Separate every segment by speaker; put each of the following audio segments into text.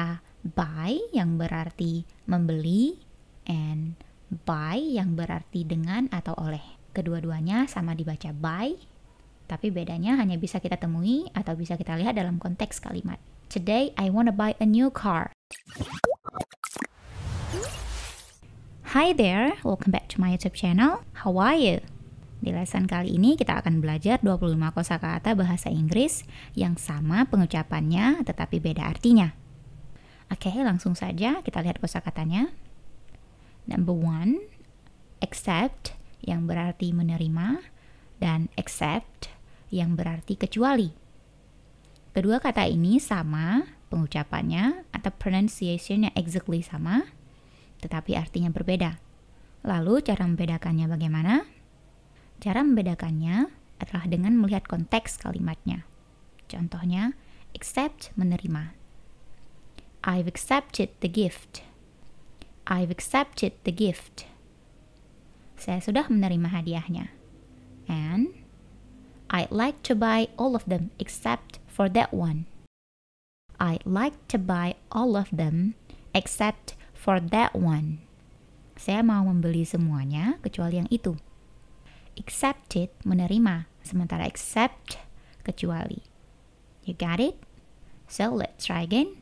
Speaker 1: kata buy yang berarti membeli and buy yang berarti dengan atau oleh. Kedua-duanya sama dibaca buy tapi bedanya hanya bisa kita temui atau bisa kita lihat dalam konteks kalimat. Today I wanna buy a new car. Hi there, welcome back to my YouTube channel. How are you? Di lesson kali ini kita akan belajar 25 kosakata bahasa Inggris yang sama pengucapannya tetapi beda artinya. Oke, okay, langsung saja kita lihat kosakatanya. Number one, accept yang berarti menerima dan accept yang berarti kecuali. Kedua kata ini sama pengucapannya atau pronunciationnya exactly sama, tetapi artinya berbeda. Lalu cara membedakannya bagaimana? Cara membedakannya adalah dengan melihat konteks kalimatnya. Contohnya, accept menerima I've accepted the gift. I've accepted the gift. Saya sudah menerima hadiahnya. And I'd like to buy all of them except for that one. I'd like to buy all of them except for that one. Saya mau membeli semuanya kecuali yang itu. Accepted menerima, sementara accept kecuali. You got it? So let's try again.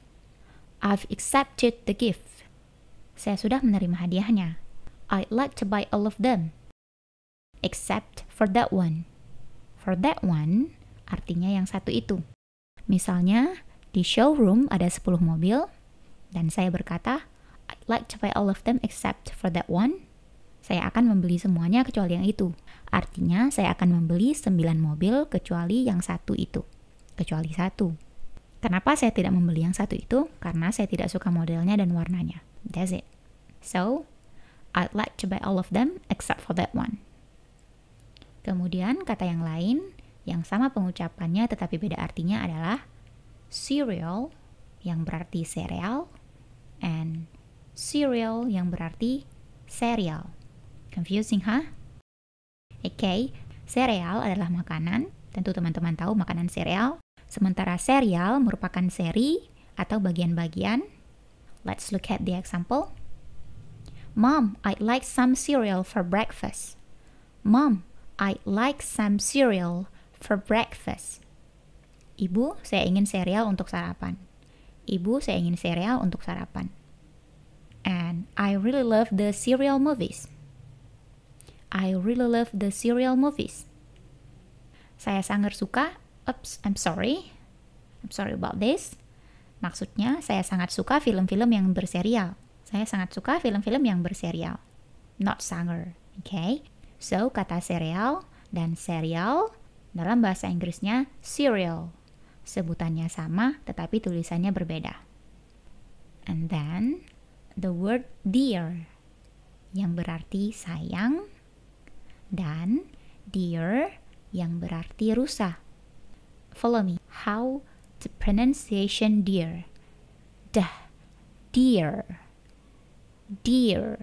Speaker 1: I've accepted the gift. Saya sudah menerima hadiahnya. I'd like to buy all of them. Except for that one. For that one artinya yang satu itu. Misalnya, di showroom ada 10 mobil dan saya berkata, I'd like to buy all of them except for that one. Saya akan membeli semuanya kecuali yang itu. Artinya, saya akan membeli 9 mobil kecuali yang satu itu. Kecuali satu. Kenapa saya tidak membeli yang satu itu? Karena saya tidak suka modelnya dan warnanya. That's it. So, I'd like to buy all of them except for that one. Kemudian kata yang lain yang sama pengucapannya tetapi beda artinya adalah cereal yang berarti cereal and cereal yang berarti cereal. Confusing, huh? Oke, okay. cereal adalah makanan. Tentu teman-teman tahu makanan cereal Sementara serial merupakan seri atau bagian-bagian. Let's look at the example. Mom, I'd like some cereal for breakfast. Mom, I'd like some cereal for breakfast. Ibu, saya ingin serial untuk sarapan. Ibu, saya ingin serial untuk sarapan. And I really love the serial movies. I really love the serial movies. Saya sangat suka Oops, I'm sorry. I'm sorry about this. Maksudnya, saya sangat suka film-film yang berserial. Saya sangat suka film-film yang berserial. Not sanger, oke? Okay? So, kata serial dan serial dalam bahasa Inggrisnya serial. Sebutannya sama, tetapi tulisannya berbeda. And then, the word dear, yang berarti sayang, dan dear, yang berarti rusak. Follow me. How the pronunciation dear. Dah. Dear. Dear.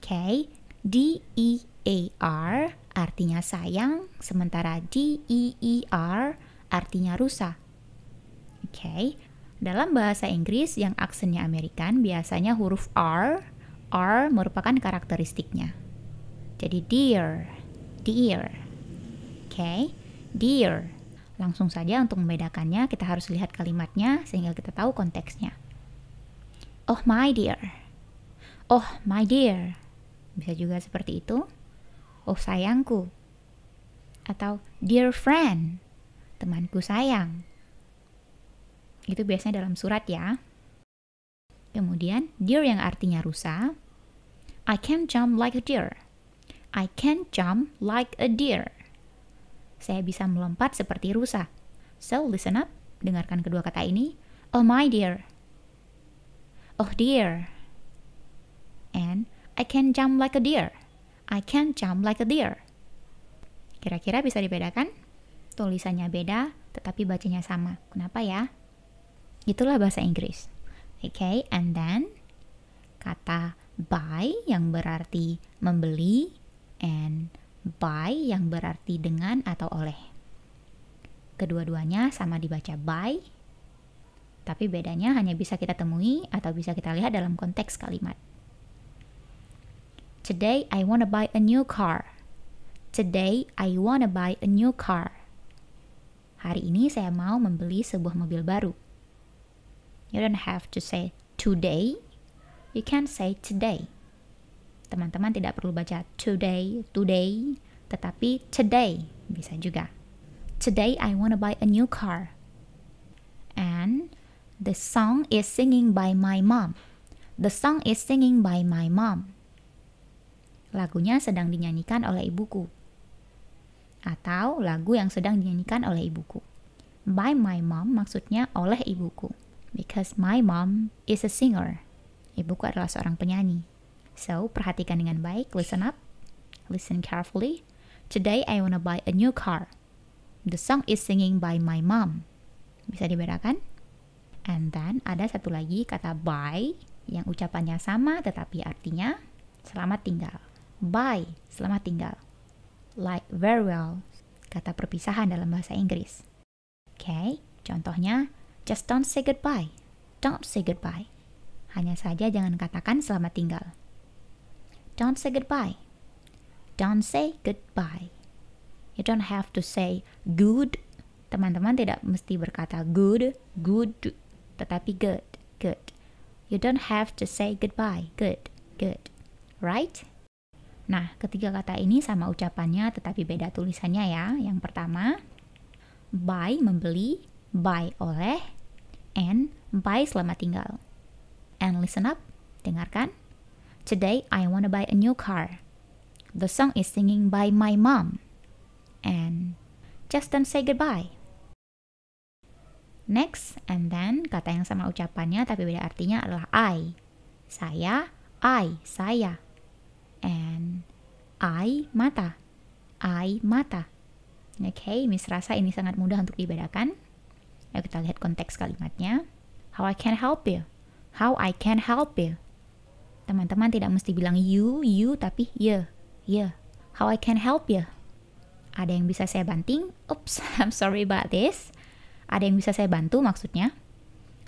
Speaker 1: Okay. D-E-A-R artinya sayang, sementara D-E-E-R artinya rusa. Oke. Okay. Dalam bahasa Inggris yang aksennya Amerikan, biasanya huruf R, R merupakan karakteristiknya. Jadi dear, dear. Oke. Okay dear. Langsung saja untuk membedakannya, kita harus lihat kalimatnya sehingga kita tahu konteksnya. Oh my dear. Oh my dear. Bisa juga seperti itu. Oh sayangku. Atau dear friend. Temanku sayang. Itu biasanya dalam surat ya. Kemudian dear yang artinya rusa. I can jump like a deer. I can jump like a deer saya bisa melompat seperti rusa. So, listen up. Dengarkan kedua kata ini. Oh my dear. Oh dear. And I can jump like a deer. I can jump like a deer. Kira-kira bisa dibedakan? Tulisannya beda, tetapi bacanya sama. Kenapa ya? Itulah bahasa Inggris. Oke, okay, and then kata buy yang berarti membeli and by yang berarti dengan atau oleh. Kedua-duanya sama dibaca by, tapi bedanya hanya bisa kita temui atau bisa kita lihat dalam konteks kalimat. Today I wanna buy a new car. Today I wanna buy a new car. Hari ini saya mau membeli sebuah mobil baru. You don't have to say today. You can say today. Teman-teman tidak perlu baca today, today, tetapi today bisa juga. Today I want to buy a new car. And the song is singing by my mom. The song is singing by my mom. Lagunya sedang dinyanyikan oleh ibuku. Atau lagu yang sedang dinyanyikan oleh ibuku. By my mom maksudnya oleh ibuku. Because my mom is a singer. Ibuku adalah seorang penyanyi. So, perhatikan dengan baik, listen up, listen carefully. Today I wanna buy a new car. The song is singing by my mom. Bisa dibedakan? And then ada satu lagi kata buy yang ucapannya sama tetapi artinya selamat tinggal. Buy, selamat tinggal. Like very well, kata perpisahan dalam bahasa Inggris. Oke, okay, contohnya just don't say goodbye. Don't say goodbye. Hanya saja jangan katakan selamat tinggal. Don't say goodbye. Don't say goodbye. You don't have to say good. Teman-teman tidak mesti berkata good, good, tetapi good, good. You don't have to say goodbye. Good, good. Right? Nah, ketiga kata ini sama ucapannya tetapi beda tulisannya ya. Yang pertama, buy membeli, buy oleh, and buy selamat tinggal. And listen up, dengarkan. Today I want to buy a new car. The song is singing by my mom. And just don't say goodbye. Next and then kata yang sama ucapannya tapi beda artinya adalah I. Saya, I, saya. And I mata. I mata. Oke, okay, Miss rasa ini sangat mudah untuk dibedakan. Ayo kita lihat konteks kalimatnya. How I can help you. How I can help you. Teman-teman tidak mesti bilang you, you, tapi ye, ye. How I can help you? Ada yang bisa saya banting? Oops, I'm sorry about this. Ada yang bisa saya bantu maksudnya?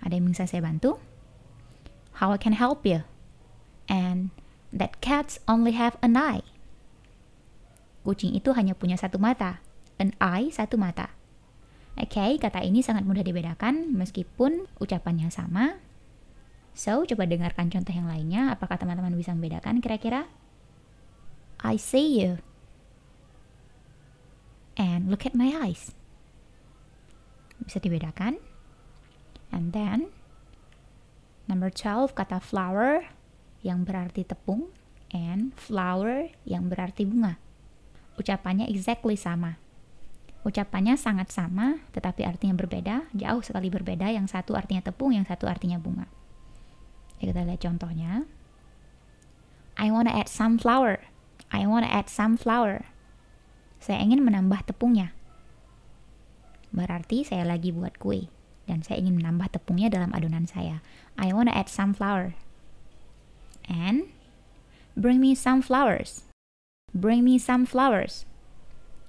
Speaker 1: Ada yang bisa saya bantu? How I can help you? And that cats only have an eye. Kucing itu hanya punya satu mata. An eye, satu mata. Oke, okay, kata ini sangat mudah dibedakan meskipun ucapannya sama, So, coba dengarkan contoh yang lainnya. Apakah teman-teman bisa membedakan kira-kira? I see you. And look at my eyes. Bisa dibedakan. And then, number 12 kata flower yang berarti tepung and flower yang berarti bunga. Ucapannya exactly sama. Ucapannya sangat sama, tetapi artinya berbeda, jauh sekali berbeda. Yang satu artinya tepung, yang satu artinya bunga. Ya, kita lihat contohnya. I wanna add some flour. I wanna add some flour. Saya ingin menambah tepungnya. Berarti saya lagi buat kue dan saya ingin menambah tepungnya dalam adonan saya. I wanna add some flour. And bring me some flowers. Bring me some flowers.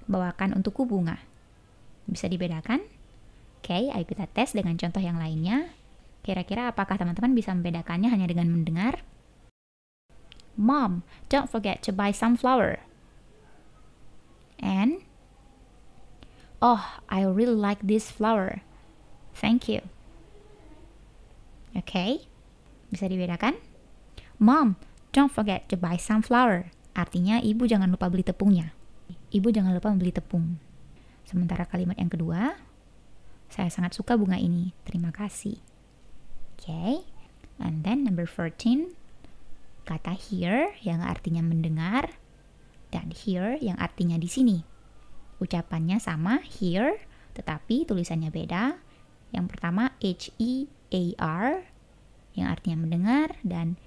Speaker 1: Bawakan untukku bunga. Bisa dibedakan? Oke, okay, ayo kita tes dengan contoh yang lainnya. Kira-kira apakah teman-teman bisa membedakannya hanya dengan mendengar? Mom, don't forget to buy sunflower. And Oh, I really like this flower. Thank you. Oke, okay. bisa dibedakan? Mom, don't forget to buy sunflower. Artinya, ibu jangan lupa beli tepungnya. Ibu jangan lupa membeli tepung. Sementara kalimat yang kedua, saya sangat suka bunga ini. Terima kasih. Okay. And then number 14, kata hear yang artinya mendengar dan here yang artinya di sini. Ucapannya sama hear, tetapi tulisannya beda. Yang pertama H E A R yang artinya mendengar dan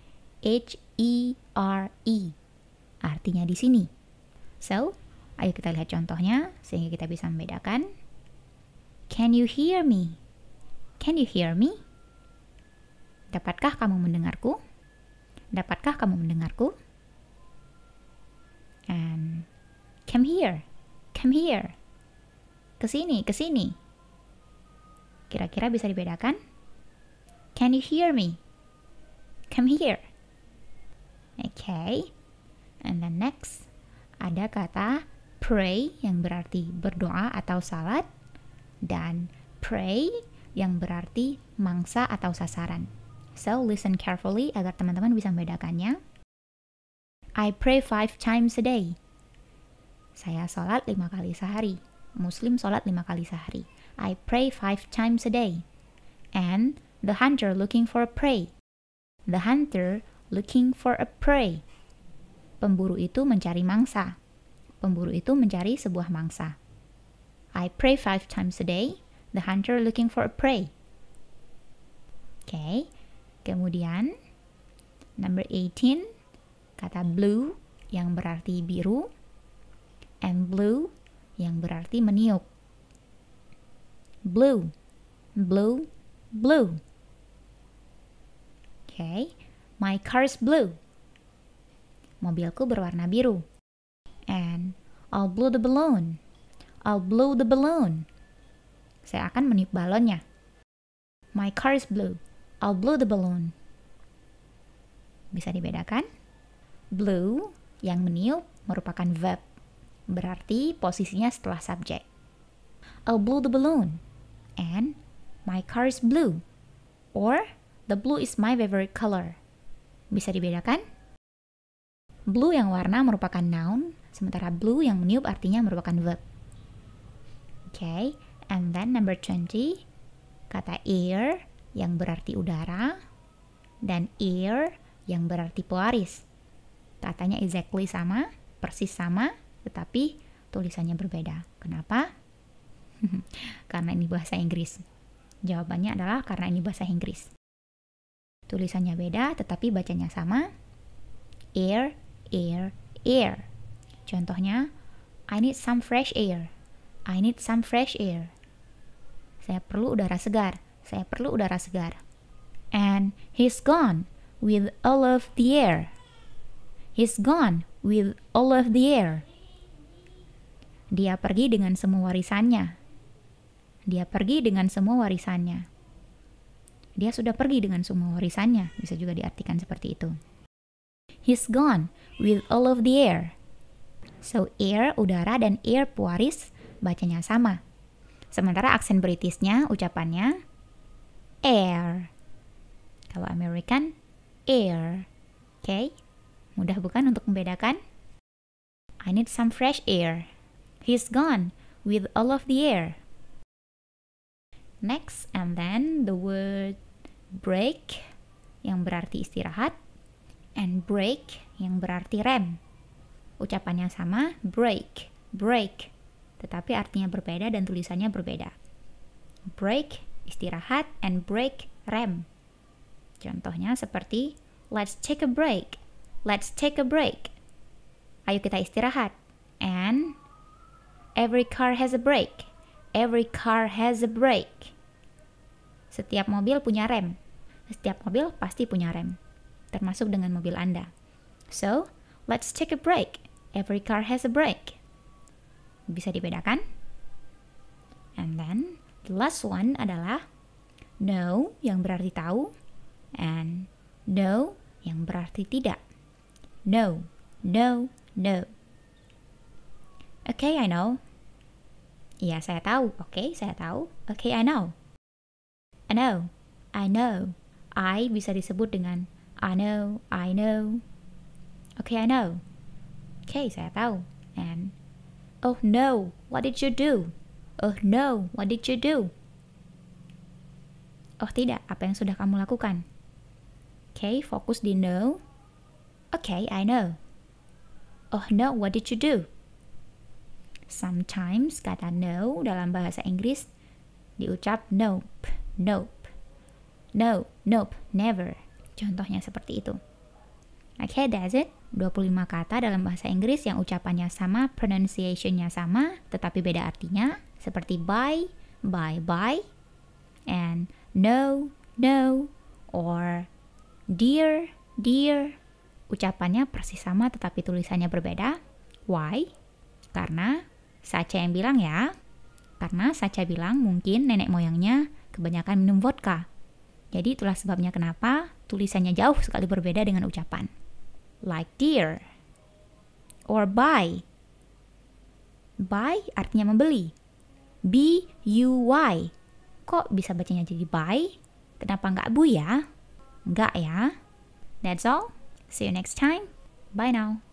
Speaker 1: H E R E artinya di sini. So, ayo kita lihat contohnya sehingga kita bisa membedakan. Can you hear me? Can you hear me? Dapatkah kamu mendengarku? Dapatkah kamu mendengarku? And come here, come here. Kesini, kesini. Kira-kira bisa dibedakan? Can you hear me? Come here. Okay. And then next, ada kata pray yang berarti berdoa atau salat dan pray yang berarti mangsa atau sasaran. So listen carefully agar teman-teman bisa membedakannya. I pray five times a day. Saya sholat lima kali sehari. Muslim sholat lima kali sehari. I pray five times a day. And the hunter looking for a prey. The hunter looking for a prey. Pemburu itu mencari mangsa. Pemburu itu mencari sebuah mangsa. I pray five times a day. The hunter looking for a prey. Okay. Kemudian, number 18, kata blue yang berarti biru, and blue yang berarti meniup. Blue, blue, blue. Oke, okay. my car is blue. Mobilku berwarna biru. And I'll blow the balloon. I'll blow the balloon. Saya akan meniup balonnya. My car is blue. I'll blow the balloon. Bisa dibedakan? blue yang meniup merupakan verb, berarti posisinya setelah subjek. I'll blow the balloon and my car is blue or the blue is my favorite color. Bisa dibedakan? Blue yang warna merupakan noun, sementara blue yang meniup artinya merupakan verb. okay. and then number 20, kata ear yang berarti udara dan air yang berarti polaris. Katanya exactly sama, persis sama, tetapi tulisannya berbeda. Kenapa? karena ini bahasa Inggris. Jawabannya adalah karena ini bahasa Inggris. Tulisannya beda, tetapi bacanya sama. Air, air, air. Contohnya, I need some fresh air. I need some fresh air. Saya perlu udara segar. Saya perlu udara segar. And he's gone with all of the air. He's gone with all of the air. Dia pergi dengan semua warisannya. Dia pergi dengan semua warisannya. Dia sudah pergi dengan semua warisannya, bisa juga diartikan seperti itu. He's gone with all of the air. So air udara dan air pewaris bacanya sama. Sementara aksen Britisnya, ucapannya air. Kalau American, air. Oke, okay? mudah bukan untuk membedakan? I need some fresh air. He's gone with all of the air. Next, and then the word break yang berarti istirahat and break yang berarti rem. Ucapan yang sama, break, break, tetapi artinya berbeda dan tulisannya berbeda. Break istirahat, and break, rem. Contohnya seperti let's take a break, let's take a break. Ayo kita istirahat. And every car has a break, every car has a break. Setiap mobil punya rem. Setiap mobil pasti punya rem, termasuk dengan mobil Anda. So, let's take a break. Every car has a break. Bisa dibedakan? And then The last one adalah no yang berarti tahu and no yang berarti tidak. No, no, no. Okay, I know. Iya, saya tahu. Oke, okay, saya tahu. okay, I know. I know. I know. I bisa disebut dengan I know, I know. okay, I know. Oke, okay, saya tahu. And oh no, what did you do? Oh no, what did you do? Oh tidak, apa yang sudah kamu lakukan? Okay, fokus di no. Okay, I know. Oh no, what did you do? Sometimes kata no dalam bahasa Inggris diucap nope, nope. No, nope, never. Contohnya seperti itu. Okay, that's it. 25 kata dalam bahasa Inggris yang ucapannya sama, pronunciationnya sama, tetapi beda artinya seperti buy, buy, buy, and no, no, or dear, dear. Ucapannya persis sama tetapi tulisannya berbeda. Why? Karena Sacha yang bilang ya. Karena Sacha bilang mungkin nenek moyangnya kebanyakan minum vodka. Jadi itulah sebabnya kenapa tulisannya jauh sekali berbeda dengan ucapan. Like dear or buy. Buy artinya membeli. B U Y. Kok bisa bacanya jadi buy? Kenapa nggak bu ya? Nggak ya? That's all. See you next time. Bye now.